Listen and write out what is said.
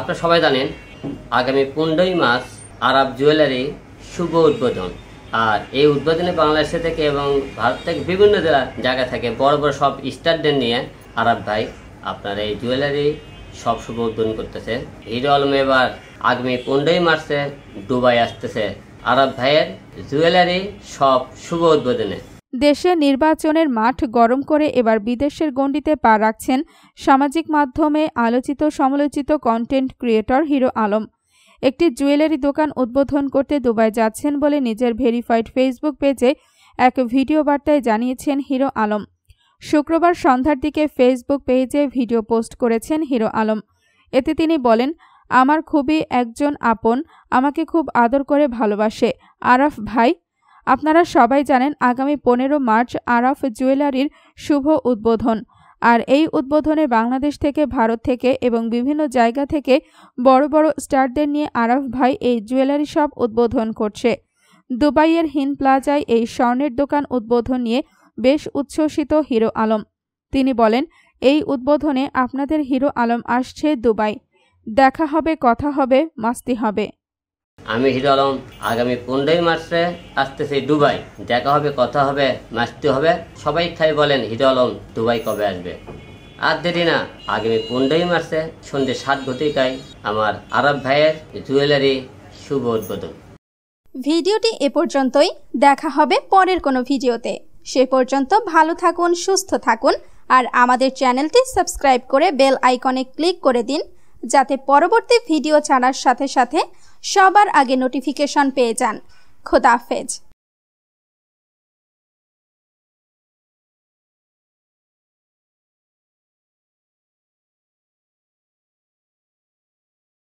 আপনারা সবাই জানেন আগামী পনেরোই মাস আরব জুয়েলারি শুভ উদ্বোধন আর এই উদ্বোধনে বাংলাদেশে থেকে এবং ভারত থেকে বিভিন্ন জায়গা থেকে বড় বড় সব স্টারদের নিয়ে আরব ভাই আপনার এই জুয়েলারি সব শুভ উদ্বোধন করতেছে হিরো আলম এবার আগামী পনেরোই মার্চে দুবাই আসতেছে আরব ভাইয়ের জুয়েলারি সব শুভ উদ্বোধনে দেশে নির্বাচনের মাঠ গরম করে এবার বিদেশের গণ্ডিতে পা রাখছেন সামাজিক মাধ্যমে আলোচিত সমালোচিত কন্টেন্ট ক্রিয়েটর হিরো আলম একটি জুয়েলারি দোকান উদ্বোধন করতে দুবাই যাচ্ছেন বলে নিজের ভেরিফাইড ফেসবুক পেজে এক ভিডিও বার্তায় জানিয়েছেন হিরো আলম শুক্রবার সন্ধ্যার দিকে ফেসবুক পেজে ভিডিও পোস্ট করেছেন হিরো আলম এতে তিনি বলেন আমার খুবই একজন আপন আমাকে খুব আদর করে ভালোবাসে আরাফ ভাই আপনারা সবাই জানেন আগামী পনেরো মার্চ আরাফ জুয়েলারির শুভ উদ্বোধন আর এই উদ্বোধনে বাংলাদেশ থেকে ভারত থেকে এবং বিভিন্ন জায়গা থেকে বড় বড় স্টারদের নিয়ে আরাফ ভাই এই জুয়েলারি শপ উদ্বোধন করছে দুবাইয়ের হিন প্লাজায় এই স্বর্ণের দোকান উদ্বোধন নিয়ে বেশ উচ্ছ্বসিত হিরো আলম তিনি বলেন এই উদ্বোধনে আপনাদের হিরো আলম আসছে দুবাই দেখা হবে কথা হবে মাস্তি হবে আমি হিরো আলম আগামী পনেরোই মার্চে আসতেছি দুবাই দেখা হবে কথা হবে মাসতে হবে সবাই খাই বলেন হিরো আলম দুবাই কবে আসবে আর দেরি না আগামী পনেরোই মার্চে সন্ধ্যে সাত ঘটিকায় আমার আরব ভাইয়ের জুয়েলারি শুভ উদ্বোধন ভিডিওটি এ পর্যন্তই দেখা হবে পরের কোনো ভিডিওতে সে পর্যন্ত ভালো থাকুন সুস্থ থাকুন আর আমাদের চ্যানেলটি সাবস্ক্রাইব করে বেল আইকনে ক্লিক করে দিন যাতে পরবর্তী ভিডিও ছাড়ার সাথে সাথে সবার আগে নোটিফিকেশন পেয়ে যান খোদাফেজ